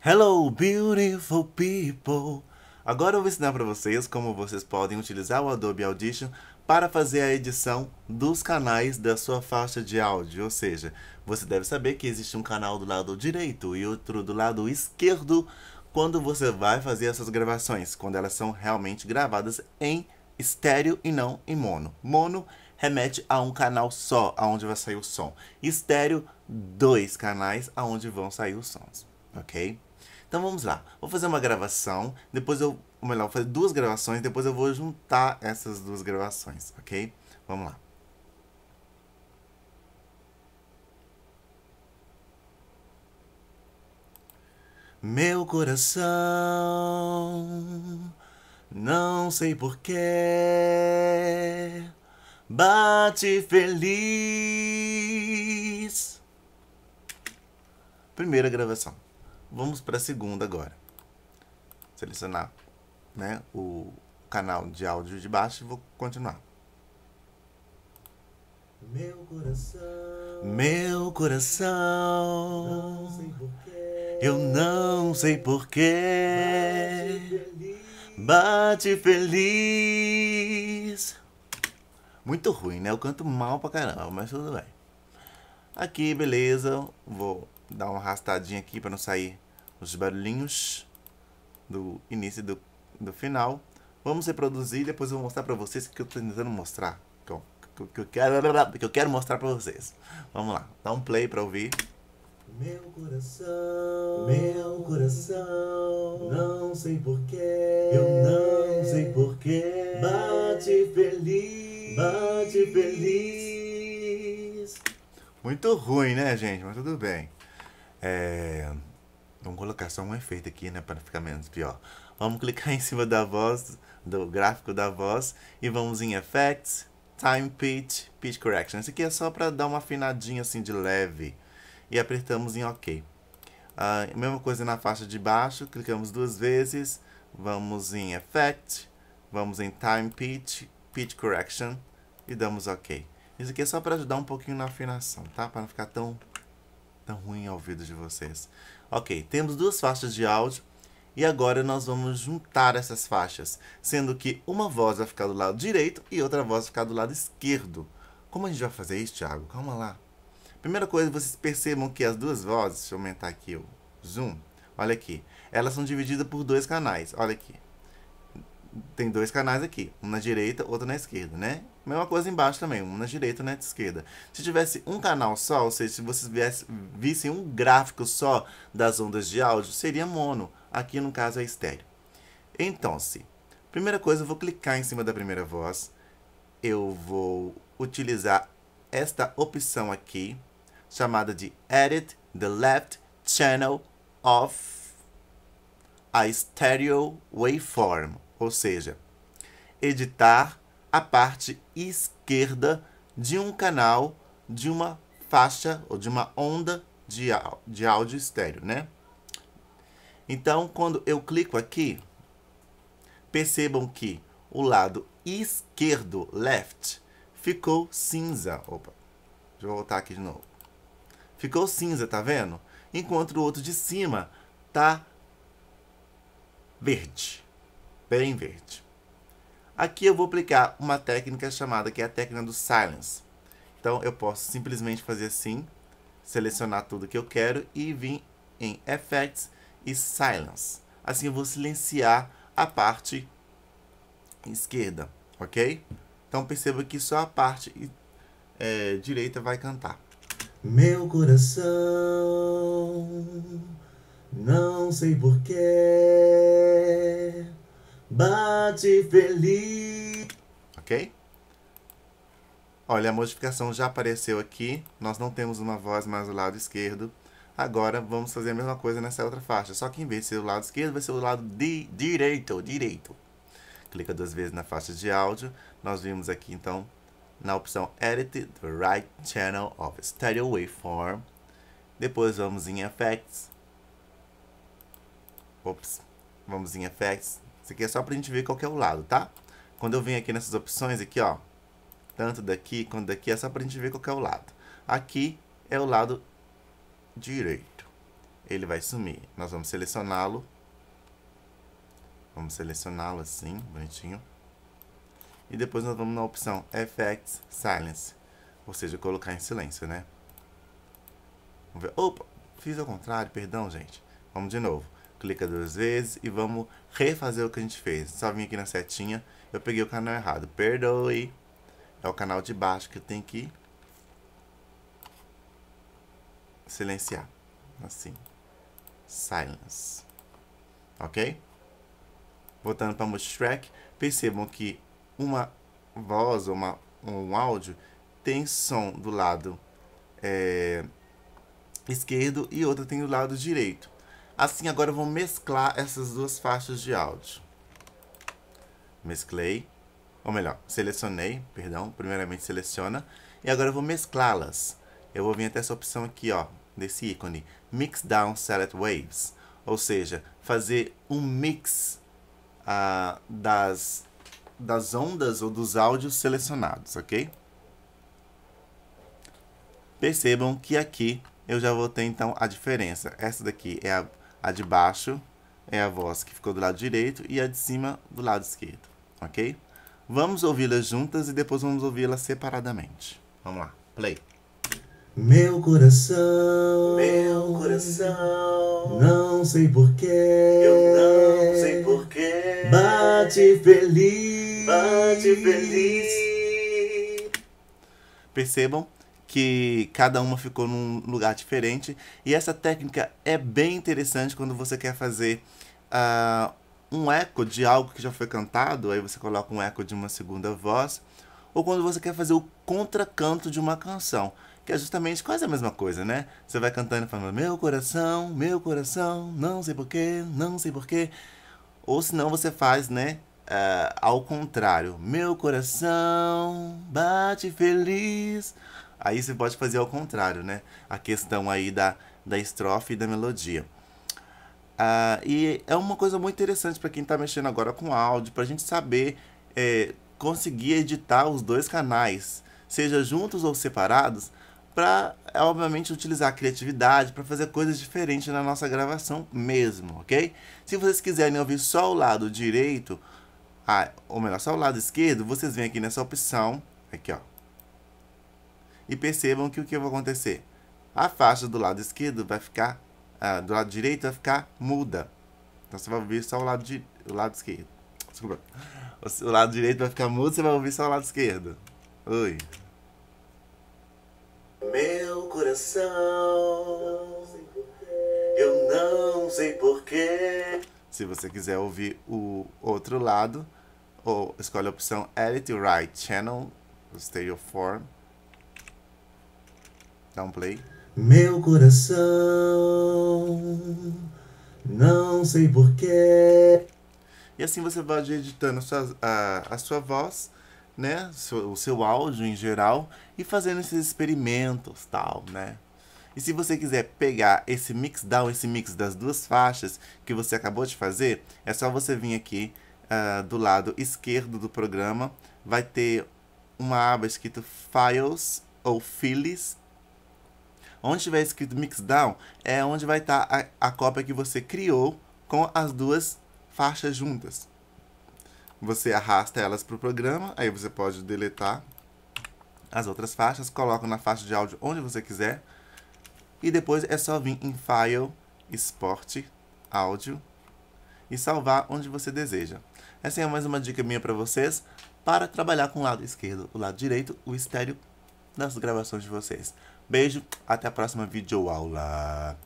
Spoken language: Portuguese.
Hello, beautiful people! Agora eu vou ensinar para vocês como vocês podem utilizar o Adobe Audition para fazer a edição dos canais da sua faixa de áudio. Ou seja, você deve saber que existe um canal do lado direito e outro do lado esquerdo quando você vai fazer essas gravações, quando elas são realmente gravadas em estéreo e não em mono. Mono remete a um canal só, aonde vai sair o som. Estéreo, dois canais aonde vão sair os sons, ok? Então vamos lá. Vou fazer uma gravação, depois eu. Ou melhor, vou fazer duas gravações, depois eu vou juntar essas duas gravações, ok? Vamos lá. Meu coração, não sei porquê, bate feliz. Primeira gravação. Vamos para a segunda agora. Selecionar né, o canal de áudio de baixo e vou continuar. Meu coração, meu coração, não sei eu não sei porquê, bate feliz. bate feliz. Muito ruim, né? Eu canto mal pra caramba, mas tudo bem. Aqui, beleza, vou dar uma arrastadinha aqui para não sair os barulhinhos do início e do, do final. Vamos reproduzir e depois eu vou mostrar pra vocês o que eu tô tentando mostrar. Que eu, que eu, quero, que eu quero mostrar pra vocês. Vamos lá, dá um play pra ouvir. Meu coração, meu coração, não sei porquê, eu não sei porquê, bate feliz, bate feliz. Muito ruim, né, gente? Mas tudo bem. É... Vamos colocar só um efeito aqui, né? Para ficar menos pior. Vamos clicar em cima da voz, do gráfico da voz. E vamos em Effects, Time Pitch, Pitch Correction. Esse aqui é só para dar uma afinadinha assim de leve. E apertamos em OK. Uh, mesma coisa na faixa de baixo. Clicamos duas vezes. Vamos em Effect. Vamos em Time Pitch, Pitch Correction. E damos OK. Isso aqui é só para ajudar um pouquinho na afinação, tá? Para não ficar tão, tão ruim ao ouvido de vocês. Ok, temos duas faixas de áudio e agora nós vamos juntar essas faixas, sendo que uma voz vai ficar do lado direito e outra voz vai ficar do lado esquerdo. Como a gente vai fazer isso, Thiago? Calma lá. Primeira coisa, vocês percebam que as duas vozes, deixa eu aumentar aqui o zoom, olha aqui, elas são divididas por dois canais, olha aqui tem dois canais aqui, um na direita, outro na esquerda, né? Mesma coisa embaixo também, um na direita, um na esquerda. Se tivesse um canal só, ou seja, se vocês viesse, vissem um gráfico só das ondas de áudio, seria mono. Aqui, no caso, é estéreo. Então, se... Primeira coisa, eu vou clicar em cima da primeira voz. Eu vou utilizar esta opção aqui, chamada de Edit the Left Channel of a Stereo Waveform ou seja, editar a parte esquerda de um canal de uma faixa ou de uma onda de, de áudio estéreo, né? Então, quando eu clico aqui, percebam que o lado esquerdo, left, ficou cinza. Opa, deixa eu voltar aqui de novo. Ficou cinza, tá vendo? Enquanto o outro de cima tá verde bem verde. Aqui eu vou aplicar uma técnica chamada que é a técnica do silence. Então eu posso simplesmente fazer assim, selecionar tudo que eu quero e vir em effects e silence. Assim eu vou silenciar a parte esquerda, ok? Então perceba que só a parte é, direita vai cantar. Meu coração, não sei porquê Bate feliz. Ok? Olha, a modificação já apareceu aqui. Nós não temos uma voz mais do lado esquerdo. Agora vamos fazer a mesma coisa nessa outra faixa. Só que em vez de ser o lado esquerdo, vai ser o lado di direito. Direito. Clica duas vezes na faixa de áudio. Nós vimos aqui então na opção Edit the Right Channel of Stereo Waveform. Depois vamos em Effects. Ops. Vamos em Effects. Isso aqui é só pra gente ver qual é o lado, tá? Quando eu venho aqui nessas opções aqui, ó, tanto daqui quanto daqui, é só pra gente ver qual é o lado. Aqui é o lado direito. Ele vai sumir. Nós vamos selecioná-lo. Vamos selecioná-lo assim, bonitinho. E depois nós vamos na opção FX Silence, ou seja, colocar em silêncio, né? Vamos ver. Opa, fiz ao contrário, perdão, gente. Vamos de novo clica duas vezes e vamos refazer o que a gente fez. Só vim aqui na setinha, eu peguei o canal errado, perdoe. É o canal de baixo que tem que silenciar, assim, silence, ok? Voltando para o track, percebam que uma voz, uma, um áudio, tem som do lado é, esquerdo e outra tem do lado direito. Assim, agora eu vou mesclar essas duas faixas de áudio. Mesclei, ou melhor, selecionei, perdão, primeiramente seleciona, e agora eu vou mesclá-las. Eu vou vir até essa opção aqui, ó, desse ícone, Mix Down Select Waves, ou seja, fazer um mix uh, das, das ondas ou dos áudios selecionados, ok? Percebam que aqui eu já vou ter então a diferença. Essa daqui é a a de baixo é a voz que ficou do lado direito e a de cima do lado esquerdo, ok? Vamos ouvi-las juntas e depois vamos ouvi-las separadamente. Vamos lá, play. Meu coração, meu coração, não sei porquê, eu não sei porquê, bate feliz, bate feliz. Percebam que cada uma ficou num lugar diferente. E essa técnica é bem interessante quando você quer fazer uh, um eco de algo que já foi cantado, aí você coloca um eco de uma segunda voz, ou quando você quer fazer o contracanto de uma canção, que é justamente quase a mesma coisa, né? Você vai cantando e falando, meu coração, meu coração, não sei porquê, não sei porquê. Ou senão você faz, né, uh, ao contrário, meu coração bate feliz, Aí você pode fazer ao contrário, né? A questão aí da, da estrofe e da melodia. Ah, e é uma coisa muito interessante para quem está mexendo agora com áudio, para a gente saber é, conseguir editar os dois canais, seja juntos ou separados, para, é, obviamente, utilizar a criatividade para fazer coisas diferentes na nossa gravação mesmo, ok? Se vocês quiserem ouvir só o lado direito, ah, ou melhor, só o lado esquerdo, vocês vêm aqui nessa opção, aqui ó, e percebam que o que vai acontecer? A faixa do lado esquerdo vai ficar, do lado direito vai ficar muda. Então você vai ouvir só o lado, de, o lado esquerdo. Desculpa. O, o lado direito vai ficar mudo, você vai ouvir só o lado esquerdo. Oi. Meu coração, eu não sei porquê. Se você quiser ouvir o outro lado, ou escolhe a opção Edit Right Channel, Stereo Form. Dá um play. Meu coração, não sei porquê. E assim você pode editando a sua, a, a sua voz, né? O seu áudio em geral e fazendo esses experimentos, tal, né? E se você quiser pegar esse mix down, esse mix das duas faixas que você acabou de fazer, é só você vir aqui uh, do lado esquerdo do programa, vai ter uma aba escrito Files ou Files Onde tiver escrito Mixdown, é onde vai estar tá a, a cópia que você criou com as duas faixas juntas. Você arrasta elas para o programa, aí você pode deletar as outras faixas, coloca na faixa de áudio onde você quiser. E depois é só vir em File, Export, Áudio e salvar onde você deseja. Essa é mais uma dica minha para vocês para trabalhar com o lado esquerdo, o lado direito, o estéreo das gravações de vocês. Beijo, até a próxima videoaula.